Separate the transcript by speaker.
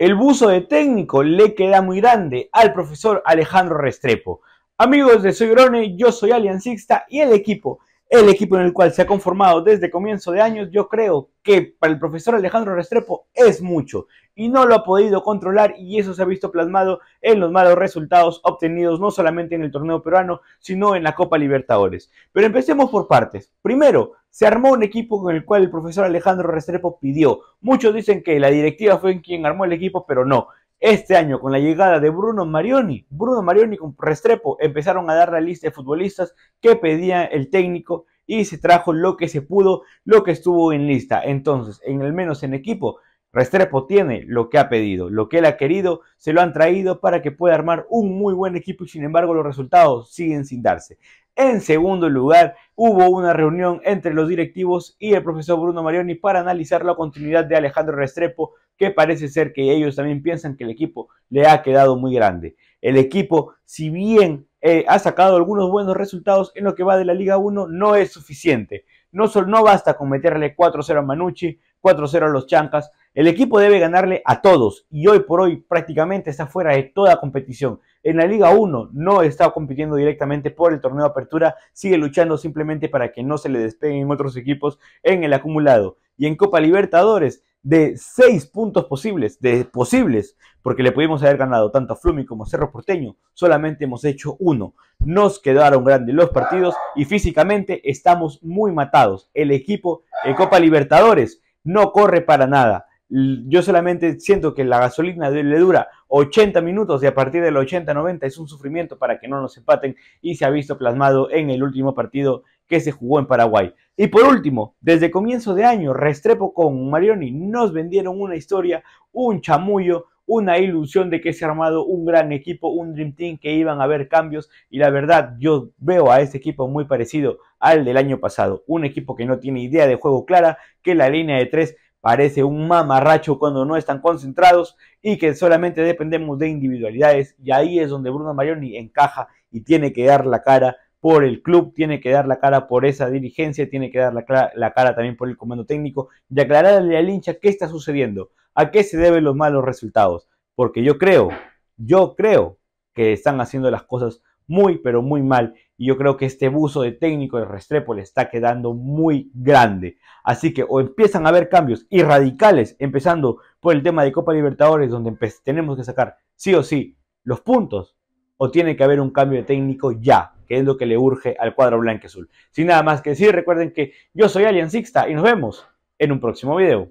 Speaker 1: El buzo de técnico le queda muy grande al profesor Alejandro Restrepo. Amigos de Soy Grone, yo soy Aliancista y el equipo, el equipo en el cual se ha conformado desde comienzo de años, yo creo que para el profesor Alejandro Restrepo es mucho y no lo ha podido controlar y eso se ha visto plasmado en los malos resultados obtenidos no solamente en el torneo peruano, sino en la Copa Libertadores. Pero empecemos por partes. Primero, se armó un equipo con el cual el profesor Alejandro Restrepo pidió. Muchos dicen que la directiva fue quien armó el equipo, pero no. Este año, con la llegada de Bruno Marioni, Bruno Marioni con Restrepo empezaron a dar la lista de futbolistas que pedía el técnico y se trajo lo que se pudo, lo que estuvo en lista. Entonces, en el menos en equipo, Restrepo tiene lo que ha pedido, lo que él ha querido, se lo han traído para que pueda armar un muy buen equipo y sin embargo los resultados siguen sin darse. En segundo lugar, hubo una reunión entre los directivos y el profesor Bruno Marioni para analizar la continuidad de Alejandro Restrepo, que parece ser que ellos también piensan que el equipo le ha quedado muy grande. El equipo, si bien eh, ha sacado algunos buenos resultados en lo que va de la Liga 1, no es suficiente. No, no basta con meterle 4-0 a Manucci, 4-0 a los Chancas, el equipo debe ganarle a todos y hoy por hoy prácticamente está fuera de toda competición. En la Liga 1 no está compitiendo directamente por el torneo de apertura, sigue luchando simplemente para que no se le despeguen otros equipos en el acumulado. Y en Copa Libertadores, de 6 puntos posibles, de posibles, porque le pudimos haber ganado tanto a Flumi como a Cerro Porteño, solamente hemos hecho uno. Nos quedaron grandes los partidos y físicamente estamos muy matados. El equipo en Copa Libertadores no corre para nada yo solamente siento que la gasolina le dura 80 minutos y a partir del 80-90 es un sufrimiento para que no nos empaten y se ha visto plasmado en el último partido que se jugó en Paraguay. Y por último, desde comienzo de año, Restrepo con Marioni nos vendieron una historia, un chamullo, una ilusión de que se ha armado un gran equipo, un Dream Team, que iban a haber cambios. Y la verdad, yo veo a este equipo muy parecido al del año pasado. Un equipo que no tiene idea de juego clara, que la línea de tres parece un mamarracho cuando no están concentrados y que solamente dependemos de individualidades. Y ahí es donde Bruno Marioni encaja y tiene que dar la cara por el club, tiene que dar la cara por esa dirigencia, tiene que dar la, cara también por el comando técnico y aclararle al hincha qué está sucediendo, a qué se deben los malos resultados. Porque yo creo, yo creo que están haciendo las cosas muy, pero muy mal. Y yo creo que este buzo de técnico de Restrepo le está quedando muy grande. Así que o empiezan a haber cambios irradicales empezando por el tema de Copa Libertadores, donde tenemos que sacar sí o sí los puntos, o tiene que haber un cambio de técnico ya, que es lo que le urge al cuadro blanco azul. Sin nada más que decir, recuerden que yo soy Alien Sixta, y nos vemos en un próximo video.